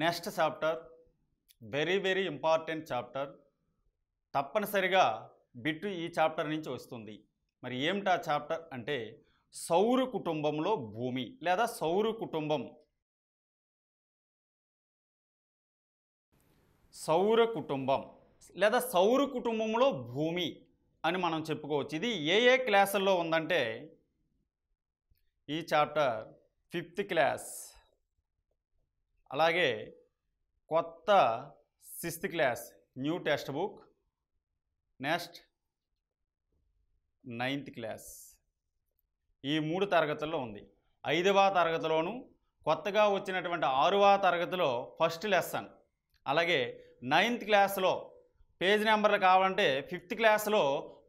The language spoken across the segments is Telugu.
next chapter very very important chapter తప్పనిసరిగా బిట్టు ఈ చాప్టర్ నుంచి వస్తుంది మరి ఏమిటి ఆ చాప్టర్ అంటే సౌర కుటుంబంలో భూమి లేదా సౌర కుటుంబం సౌర కుటుంబం లేదా సౌర కుటుంబంలో భూమి అని మనం చెప్పుకోవచ్చు ఇది ఏ ఏ క్లాసుల్లో ఉందంటే ఈ చాప్టర్ ఫిఫ్త్ క్లాస్ అలాగే కొత్త sixth class new text book next ninth class ఈ మూడు తరగతుల్లో ఉంది ఐదవ తరగతిలోను కొత్తగా వచ్చినటువంటి ఆరవ తరగతిలో ఫస్ట్ లెసన్ అలాగే నైన్త్ క్లాస్లో పేజ్ నెంబర్లు కావాలంటే ఫిఫ్త్ క్లాస్లో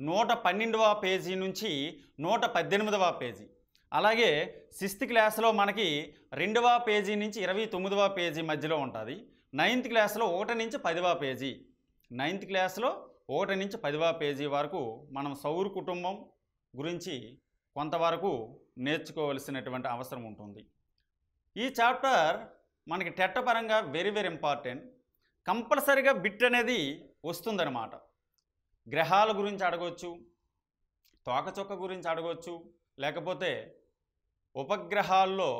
నూట పన్నెండవ పేజీ నుంచి నూట పద్దెనిమిదవ పేజీ అలాగే సిక్స్త్ క్లాస్లో మనకి రెండవ పేజీ నుంచి ఇరవై తొమ్మిదవ పేజీ మధ్యలో ఉంటుంది నైన్త్ క్లాస్లో ఒకటి నుంచి పదివ పేజీ నైన్త్ క్లాస్లో ఒకటి నుంచి పదివ పేజీ వరకు మనం సౌర కుటుంబం గురించి కొంతవరకు నేర్చుకోవలసినటువంటి అవసరం ఉంటుంది ఈ చాప్టర్ మనకి టెట్టపరంగా వెరీ వెరీ ఇంపార్టెంట్ కంపల్సరిగా బిట్ అనేది వస్తుందన్నమాట గ్రహాల గురించి అడగవచ్చు తోకచొక్క గురించి అడగవచ్చు లేకపోతే ఉపగ్రహాల్లో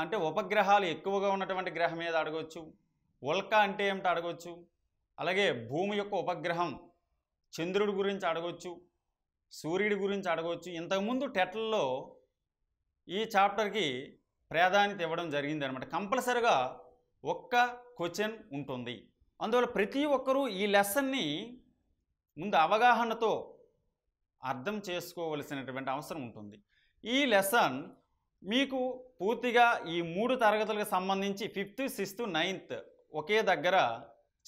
అంటే ఉపగ్రహాలు ఎక్కువగా ఉన్నటువంటి గ్రహం ఏది అడగవచ్చు ఉల్క అంటే ఏమిటి అడగవచ్చు అలాగే భూమి యొక్క ఉపగ్రహం చంద్రుడి గురించి అడగవచ్చు సూర్యుడి గురించి అడగవచ్చు ఇంతకుముందు టెట్లలో ఈ చాప్టర్కి ప్రాధాన్యత ఇవ్వడం జరిగింది అనమాట కంపల్సరిగా ఒక్క క్వశ్చన్ ఉంటుంది అందువల్ల ప్రతి ఒక్కరూ ఈ లెసన్ని ముందు అవగాహనతో అర్థం చేసుకోవలసినటువంటి అవసరం ఉంటుంది ఈ లెసన్ మీకు పూర్తిగా ఈ మూడు తరగతులకు సంబంధించి ఫిఫ్త్ సిక్స్త్ నైన్త్ ఒకే దగ్గర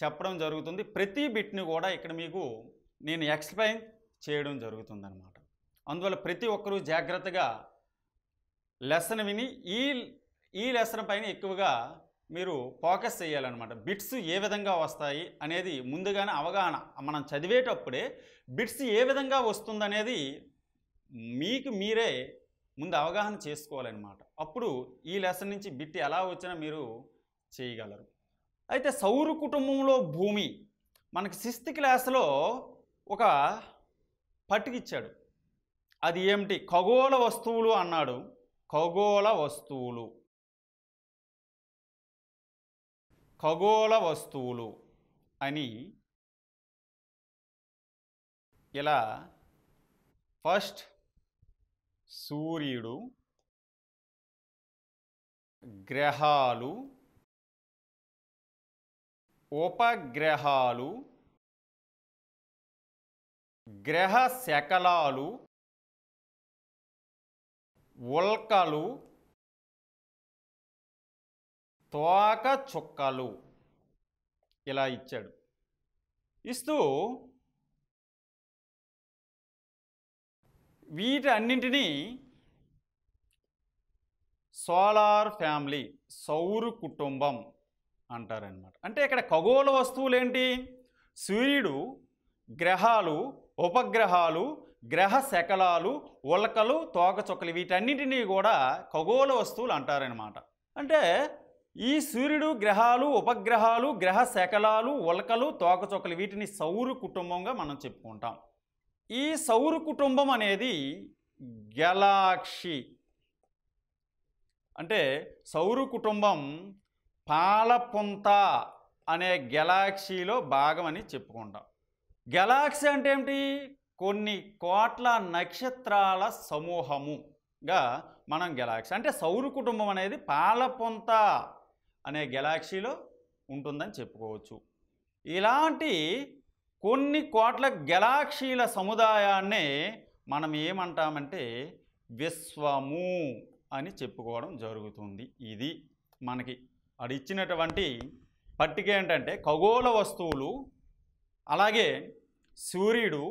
చెప్పడం జరుగుతుంది ప్రతి బిట్ని కూడా ఇక్కడ మీకు నేను ఎక్స్ప్లెయిన్ చేయడం జరుగుతుంది అనమాట అందువల్ల ప్రతి ఒక్కరూ జాగ్రత్తగా లెసన్ విని ఈ ఈ లెసన్ పైన ఎక్కువగా మీరు ఫోకస్ చేయాలన్నమాట బిట్స్ ఏ విధంగా వస్తాయి అనేది ముందుగానే అవగాహన మనం చదివేటప్పుడే బిట్స్ ఏ విధంగా వస్తుందనేది మీకు మీరే ముందు అవగాహన చేసుకోవాలన్నమాట అప్పుడు ఈ లెసన్ నుంచి బిట్ ఎలా వచ్చినా మీరు చేయగలరు అయితే సౌర కుటుంబంలో భూమి మనకి సిస్త్ క్లాస్లో ఒక పట్టుకిచ్చాడు అది ఏమిటి ఖగోళ వస్తువులు అన్నాడు ఖగోళ వస్తువులు ఖగోళ వస్తువులు అని ఇలా ఫస్ట్ సూర్యుడు గ్రహాలు ఉపగ్రహాలు గ్రహ శకలాలు ఉల్కలు తోక చుక్కలు ఇలా ఇచ్చాడు ఇస్తూ వీటి అన్నింటినీ సోలార్ ఫ్యామిలీ సౌర కుటుంబం అంటారనమాట అంటే ఇక్కడ ఖగోళ వస్తువులు ఏంటి సూర్యుడు గ్రహాలు ఉపగ్రహాలు గ్రహ శకలాలు ఉలకలు తోకచుక్కలు వీటన్నిటినీ కూడా ఖగోళ వస్తువులు అంటారనమాట అంటే ఈ సూర్యుడు గ్రహాలు ఉపగ్రహాలు గ్రహ శకలాలు ఉలకలు తోకచొక్కలు వీటిని సౌర కుటుంబంగా మనం చెప్పుకుంటాం ఈ సౌర కుటుంబం అనేది గెలాక్షి అంటే సౌర కుటుంబం పాలపుంత అనే గెలాక్సీలో భాగమని చెప్పుకుంటాం గెలాక్సీ అంటే ఏమిటి కొన్ని కోట్ల నక్షత్రాల సమూహముగా మనం గెలాక్సీ అంటే సౌర కుటుంబం అనేది పాలపుంత అనే గెలాక్సీలో ఉంటుందని చెప్పుకోవచ్చు ఇలాంటి కొన్ని కోట్ల గెలాక్సీల సముదాయాన్నే మనం ఏమంటామంటే విశ్వము అని చెప్పుకోవడం జరుగుతుంది ఇది మనకి అది ఇచ్చినటువంటి పట్టిక ఏంటంటే ఖగోళ వస్తువులు అలాగే సూర్యుడు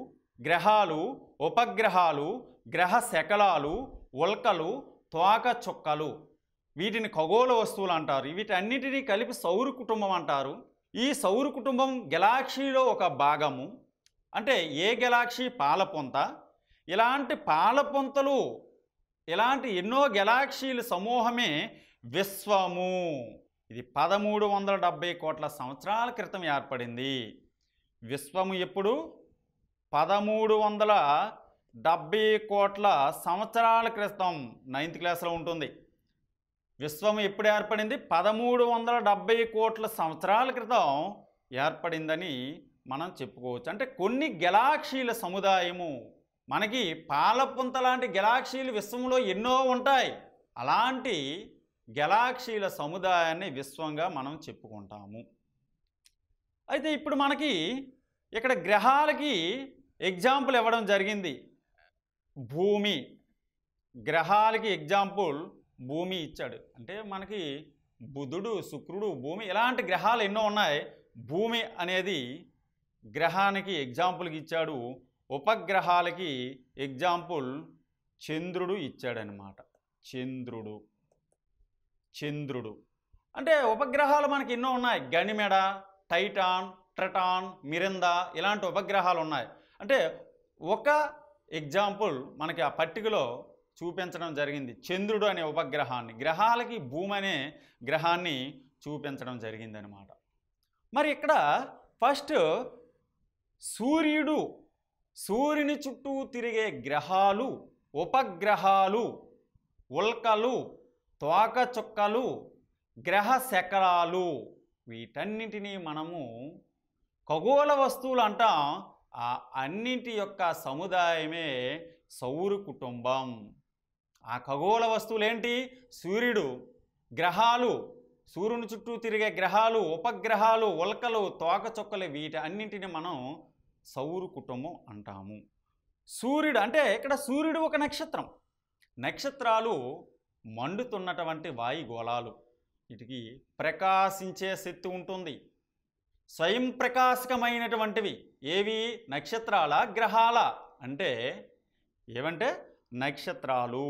గ్రహాలు ఉపగ్రహాలు గ్రహ శకలాలు ఉల్కలు తోక చుక్కలు వీటిని ఖగోళ వస్తువులు అంటారు వీటన్నిటినీ కలిపి సౌర కుటుంబం అంటారు ఈ సౌర కుటుంబం గెలాక్సీలో ఒక భాగము అంటే ఏ గెలాక్సీ పాలపొంత ఇలాంటి పాలపొంతలు ఇలాంటి ఎన్నో గెలాక్సీల సమూహమే విశ్వము ఇది పదమూడు వందల డెబ్భై కోట్ల సంవత్సరాల క్రితం ఏర్పడింది విశ్వము ఎప్పుడు పదమూడు వందల డెబ్భై కోట్ల సంవత్సరాల క్రితం నైన్త్ క్లాస్లో ఉంటుంది విశ్వం ఎప్పుడు ఏర్పడింది పదమూడు వందల డెబ్భై కోట్ల సంవత్సరాల క్రితం ఏర్పడిందని మనం చెప్పుకోవచ్చు అంటే కొన్ని గెలాక్షీల సముదాయము మనకి పాలపుంత లాంటి గెలాక్షీలు విశ్వంలో ఎన్నో ఉంటాయి అలాంటి గెలాక్షీల సముదాయాన్ని విశ్వంగా మనం చెప్పుకుంటాము అయితే ఇప్పుడు మనకి ఇక్కడ గ్రహాలకి ఎగ్జాంపుల్ ఇవ్వడం జరిగింది భూమి గ్రహాలకి ఎగ్జాంపుల్ భూమి ఇచ్చాడు అంటే మనకి బుధుడు శుక్రుడు భూమి ఇలాంటి గ్రహాలు ఎన్నో ఉన్నాయి భూమి అనేది గ్రహానికి ఎగ్జాంపుల్కి ఇచ్చాడు ఉపగ్రహాలకి ఎగ్జాంపుల్ చంద్రుడు ఇచ్చాడనమాట చంద్రుడు చంద్రుడు అంటే ఉపగ్రహాలు మనకి ఎన్నో ఉన్నాయి గనిమెడ టైటాన్ ట్రటాన్ మిరిందా ఇలాంటి ఉపగ్రహాలు ఉన్నాయి అంటే ఒక ఎగ్జాంపుల్ మనకి ఆ పట్టికలో చూపించడం జరిగింది చంద్రుడు అనే ఉపగ్రహాన్ని గ్రహాలకి భూమి అనే గ్రహాన్ని చూపించడం జరిగిందనమాట మరి ఇక్కడ ఫస్ట్ సూర్యుడు సూర్యుని చుట్టూ తిరిగే గ్రహాలు ఉపగ్రహాలు ఉల్కలు తోకచుక్కలు గ్రహ శకరాలు వీటన్నిటినీ మనము ఖగోళ వస్తువులు అంటాం ఆ అన్నింటి యొక్క సముదాయమే సౌర కుటుంబం ఆ ఖగోళ వస్తువులేంటి సూర్యుడు గ్రహాలు సూర్యుని చుట్టూ తిరిగే గ్రహాలు ఉపగ్రహాలు ఉల్కలు తోకచొక్కలు వీటి అన్నింటిని మనం సౌర కుటుంబం అంటాము సూర్యుడు అంటే ఇక్కడ సూర్యుడు ఒక నక్షత్రం నక్షత్రాలు మండుతున్నటువంటి వాయుగోళాలు వీటికి ప్రకాశించే శక్తి ఉంటుంది స్వయం ప్రకాశకమైనటువంటివి ఏవి నక్షత్రాల గ్రహాల అంటే ఏవంటే నక్షత్రాలు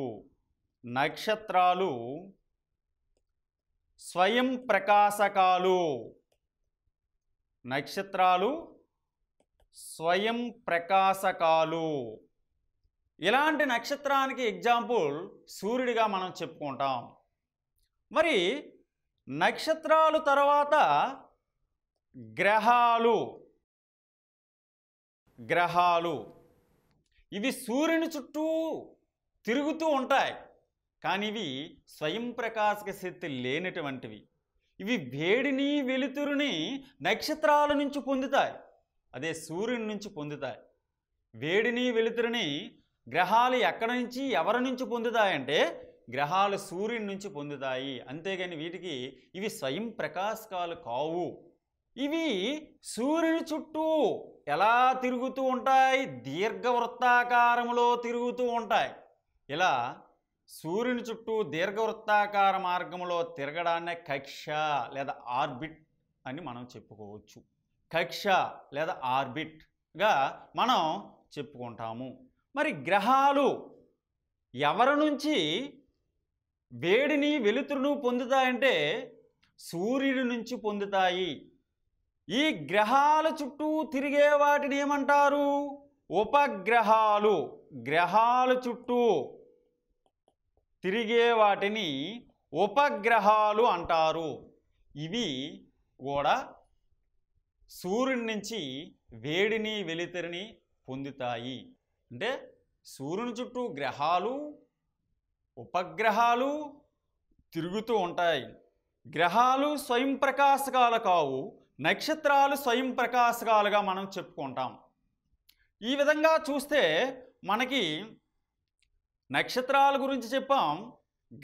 నక్షత్రాలు స్వయం ప్రకాశకాలు నక్షత్రాలు స్వయం ప్రకాశకాలు ఇలాంటి నక్షత్రానికి ఎగ్జాంపుల్ సూర్యుడిగా మనం చెప్పుకుంటాం మరి నక్షత్రాలు తర్వాత గ్రహాలు గ్రహాలు ఇవి సూర్యుని చుట్టూ తిరుగుతూ ఉంటాయి కానీ ఇవి స్వయం ప్రకాశక శక్తి లేనటువంటివి ఇవి వేడిని వెలుతురుని నక్షత్రాల నుంచి పొందుతాయి అదే సూర్యుని నుంచి పొందుతాయి వేడిని వెలుతురుని గ్రహాలు ఎక్కడి నుంచి ఎవరి నుంచి పొందుతాయంటే గ్రహాలు సూర్యుని నుంచి పొందుతాయి అంతేగాని వీటికి ఇవి స్వయం ప్రకాశకాలు కావు ఇవి సూర్యుని చుట్టూ ఎలా తిరుగుతూ ఉంటాయి దీర్ఘవృత్తాకారములో తిరుగుతూ ఉంటాయి ఇలా సూర్యుని చుట్టూ దీర్ఘవృత్తాకార మార్గంలో తిరగడాన్నే కక్ష లేదా ఆర్బిట్ అని మనం చెప్పుకోవచ్చు కక్ష లేదా ఆర్బిట్గా మనం చెప్పుకుంటాము మరి గ్రహాలు ఎవరి నుంచి వేడిని వెలుతురును పొందుతాయంటే సూర్యుడి నుంచి పొందుతాయి ఈ గ్రహాల చుట్టూ తిరిగే వాటిని ఏమంటారు ఉపగ్రహాలు గ్రహాల చుట్టూ తిరిగే వాటిని ఉపగ్రహాలు అంటారు ఇవి కూడా సూర్యుడి నుంచి వేడిని వెలితిరిని పొందుతాయి అంటే సూర్యుని చుట్టూ గ్రహాలు ఉపగ్రహాలు తిరుగుతూ ఉంటాయి గ్రహాలు స్వయం ప్రకాశకాలు కావు నక్షత్రాలు స్వయం ప్రకాశకాలుగా మనం చెప్పుకుంటాం ఈ విధంగా చూస్తే మనకి నక్షత్రాల గురించి చెప్పాం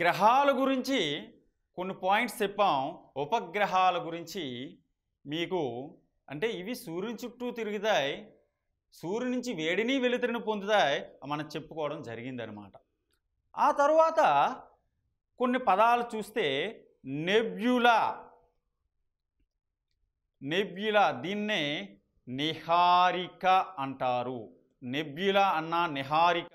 గ్రహాల గురించి కొన్ని పాయింట్స్ చెప్పాం ఉపగ్రహాల గురించి మీకు అంటే ఇవి సూర్యుని చుట్టూ తిరుగుతాయి సూర్యుని నుంచి వేడిని వెలుతురిని పొందుతాయి మనం చెప్పుకోవడం జరిగిందనమాట ఆ తరువాత కొన్ని పదాలు చూస్తే నెబ్యులా నెబ్యుల దీన్నే నిహారిక అంటారు నెబ్యుల అన్న నిహారిక